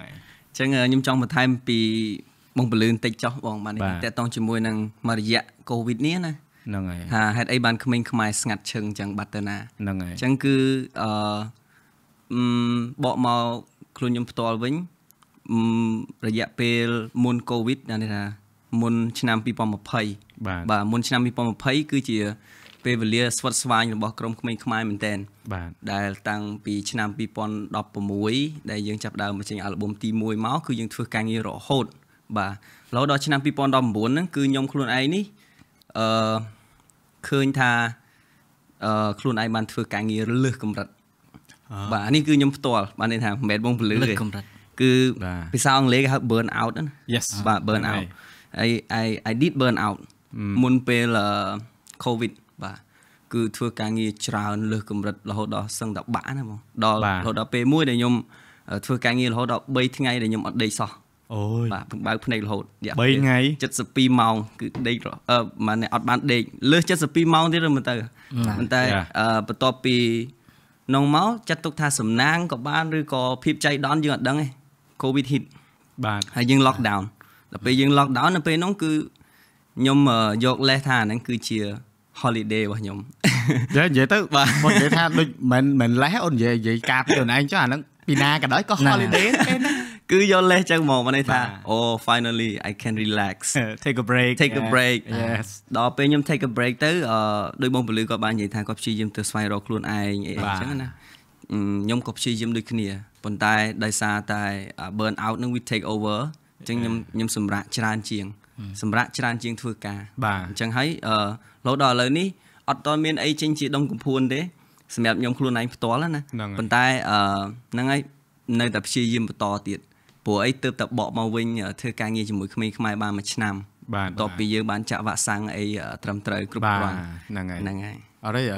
អញ្ចឹងខ្ញុំចង់បន្ថែមពីបងពលឿនតិចចោះបងបាទតកតងជាមួយនឹងមករយៈកូវីដនេះណាហ្នឹងហើយហាហេតុអីបានក្មេងខ្មែរស្ងាត់ឈឹងចឹងបាត់ទៅណាហ្នឹងហើយអញ្ចឹងគឺអឺបកមកខ្លួនខ្ញុំផ្ទាល់វិញរយៈពេលមុនកូវីដណានេះថា មុន ឆ្នាំ2020បាទមុនឆ្នាំ2020គឺជាពេលវេលាស្វិតស្វាញរបស់ក្រុមក្មេងខ្មែរមែនតែនបាទដែលតាំងពីឆ្នាំ2016ដែលយើងចាប់ដើមបញ្ចេញអាល់ប៊ុមទី1មកគឺយើងធ្វើការងាររហូត បាទរហូតដល់ឆ្នាំ2019ហ្នឹងគឺខ្ញុំខ្លួនឯងនេះអឺឃើញថាអឺខ្លួនឯងបានធ្វើការងារលើសកម្រិតបាទនេះគឺខ្ញុំផ្ទាល់ បានន័យថាមិនមែនបងពលឺទេកម្រិតគឺភាសាអង់គ្លេសគេហៅ burn out ណា Yes បាទ burn out I I I did burn out មុនពេលអឺ COVID បាទគឺធ្វើការងារច្រើនលើសកម្រិតរហូតដល់សឹងតែបាក់ណាបងដល់រហូតដល់ពេលមួយដែលខ្ញុំធ្វើការងាររហូតដល់3ថ្ងៃដែលខ្ញុំអត់ដេកសោះអូយបាទបើកភ្នែករហូតរយៈ3ថ្ងៃ72ម៉ោងគឺដេកអឺមិនអត់បានដេកលើស72ម៉ោងទៀតមិនទៅមិនតែបន្ទាប់ពីនងមកចាត់ទុកថាសំណាងក៏បាន ឬក៏ភាពចៃដន្យយើងអត់ដឹងទេ COVID hit បាទហើយយើង lockdown ដល់ពេលយើង lockdown នៅពេលនោះគឺខ្ញុំយកលេសថាអាហ្នឹងគឺជា holiday របស់ខ្ញុំនិយាយនិយាយទៅបាទមកនិយាយថាដូចមិនមិនលេះអូននិយាយនិយាយការពីខ្លួនឯងចុះអាហ្នឹងពីណាក៏ដោយក៏ holiday គេណាគឺយកលេះចឹងមកមកន័យថាអូ finally I can relax take a break take a break yes ដល់ពេលខ្ញុំ take a break ទៅអឺដោយបងពលឺក៏បាននិយាយថាគាត់ព្យាយាមទៅស្វែងរកខ្លួនឯងអីចឹងណាខ្ញុំក៏ព្យាយាមដូចគ្នាប៉ុន្តែដោយសារតែ burn out នឹង we take over ចឹងខ្ញុំខ្ញុំសម្រាកច្រើនជាងសម្រាប់ច្រើនជាងធ្វើការបាទអញ្ចឹងហើយអឺលោដល់ឥឡូវនេះអត់តមានអីចេញជាដុំកំភួនទេសម្រាប់ខ្ញុំខ្លួនឯងផ្ទាល់ណាប៉ុន្តែអឺហ្នឹងហើយនៅតែព្យាយាមបន្តទៀតព្រោះអីទៅតែបកមកវិញធ្វើការងារជាមួយក្មេងខ្មែរបានមួយឆ្នាំបាទបន្ទាប់ពីយើងបានចាក់វ៉ាក់សាំងអីត្រឹមត្រូវគ្រប់គ្រាន់ហ្នឹងហើយហ្នឹងហើយអរិយ